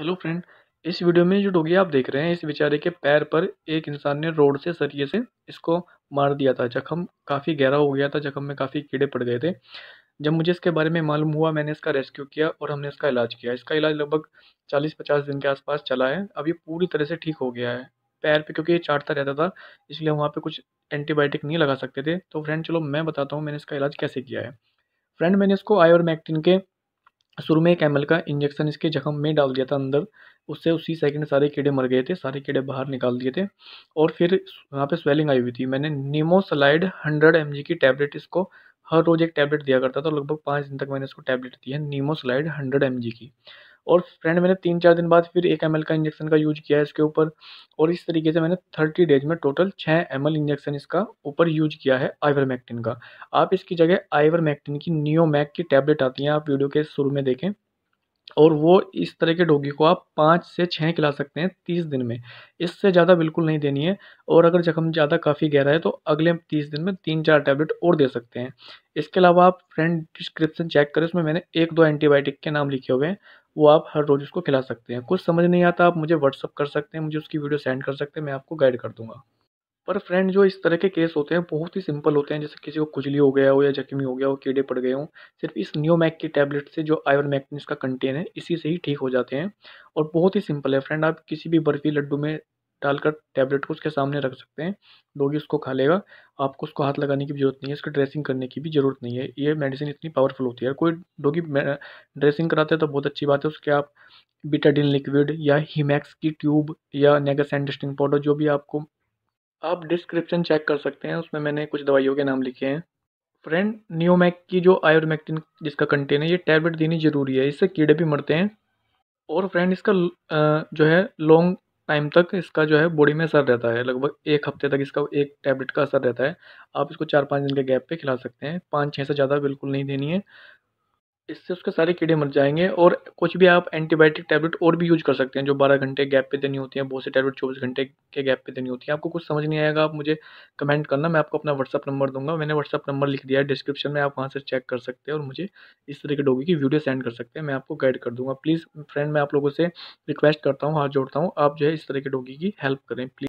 hello friend इस video में जो डोगी आप देख रहे हैं इस बेचारे के पैर पर एक इंसान ने रोड से सरिये से इसको मार दिया था जख्म काफ़ी गहरा हो गया था जख्म में काफ़ी कीड़े पड़ गए थे जब मुझे इसके बारे में मालूम हुआ मैंने इसका रेस्क्यू किया और हमने इसका इलाज किया इसका इलाज लगभग चालीस पचास दिन के आसपास चला है अब ये पूरी तरह से ठीक हो गया है पैर पे क्योंकि ये चाटता रहता था इसलिए वहाँ पे कुछ एंटीबायोटिक नहीं लगा सकते थे तो फ्रेंड चलो मैं बताता हूँ मैंने इसका इलाज कैसे किया है फ्रेंड मैंने इसको मैक्टिन के शुरू में एक एमल का इंजेक्शन इसके ज़ख्म में डाल दिया था अंदर उससे उसी सेकंड सारे कीड़े मर गए थे सारे कीड़े बाहर निकाल दिए थे और फिर वहाँ पे स्वेलिंग आई हुई थी मैंने नीमोसलाइड हंड्रेड एम की टैबलेट इसको हर रोज़ एक टैबलेट दिया करता था लगभग पाँच दिन तक मैंने इसको टैबलेट दी है नीमोसलाइड हंड्रेड एम की और फ्रेंड मैंने तीन चार दिन बाद फिर एक एम का इंजेक्शन का यूज किया है इसके ऊपर और इस तरीके से मैंने थर्टी डेज में टोटल छः एम इंजेक्शन इसका ऊपर यूज किया है आइवरमैक्टिन का आप इसकी जगह आइवरमैक्टिन की नियोमैक की टैबलेट आती हैं आप वीडियो के शुरू में देखें और वो इस तरह के डोगी को आप पाँच से छः खिला सकते हैं तीस दिन में इससे ज़्यादा बिल्कुल नहीं देनी है और अगर जख्म ज़्यादा काफ़ी गहरा है तो अगले तीस दिन में तीन चार टैबलेट और दे सकते हैं इसके अलावा आप फ्रेंड डिस्क्रिप्शन चेक करें उसमें मैंने एक दो एंटीबायोटिक के नाम लिखे हुए हैं वो आप हर रोज़ उसको खिला सकते हैं कुछ समझ नहीं आता आप मुझे व्हाट्सअप कर सकते हैं मुझे उसकी वीडियो सेंड कर सकते हैं मैं आपको गाइड कर दूँगा पर फ्रेंड जो इस तरह के केस होते हैं बहुत ही सिंपल होते हैं जैसे किसी को खुजली हो गया हो या जख्मी हो गया हो कीड़े पड़ गए हों सिर्फ इस न्योमैक की टैबलेट से जो आयरन मैक्टिन का कंटेन है इसी से ही ठीक हो जाते हैं और बहुत ही सिंपल है फ्रेंड आप किसी भी बर्फी लड्डू में डालकर टैबलेट को उसके सामने रख सकते हैं डोगी उसको खा लेगा आपको उसको हाथ लगाने की जरूरत नहीं है इसकी ड्रेसिंग करने की भी जरूरत नहीं है ये मेडिसिन इतनी पावरफुल होती है कोई डोगी ड्रेसिंग कराते हैं तो बहुत अच्छी बात है उसके आप बीटाडिन लिक्विड या हीमैक्स की ट्यूब या नेगा डस्टिंग पाउडर जो भी आपको आप डिस्क्रिप्शन चेक कर सकते हैं उसमें मैंने कुछ दवाइयों के नाम लिखे हैं फ्रेंड न्योमैक की जो आयोरमैक्टिन जिसका कंटेन है ये टैबलेट देनी ज़रूरी है इससे कीड़े भी मरते हैं और फ्रेंड इसका जो है लॉन्ग टाइम तक इसका जो है बॉडी में असर रहता है लगभग एक हफ्ते तक इसका एक टैबलेट का असर रहता है आप इसको चार पाँच दिन के गैप पे खिला सकते हैं पाँच छः से ज़्यादा बिल्कुल नहीं देनी है इससे उसके सारे कीड़े मर जाएंगे और कुछ भी आप एंटीबायोटिक टैबलेट और भी यूज कर सकते हैं जो बारह घंटे गैप पे देनी होती है बहुत से टैबलेट चौबीस घंटे के गैप पे देनी होती है आपको कुछ समझ नहीं आएगा आप मुझे कमेंट करना मैं आपको अपना व्हाट्सअप नंबर दूंगा मैंने व्हाट्सअप नंबर लिख दिया है डिस्क्रिप्शन में आप वहाँ से चेक कर सकते हैं और मुझे इस तरह के डोगी की वीडियो सेंड कर सकते हैं मैं आपको गाइड कर दूँगा प्लीज़ फ्रेंड मैं आप लोगों से रिक्वेस्ट करता हूँ हाथ जोड़ता हूँ आप जो है इस तरह के डोगी की हेल्प करें प्लीज़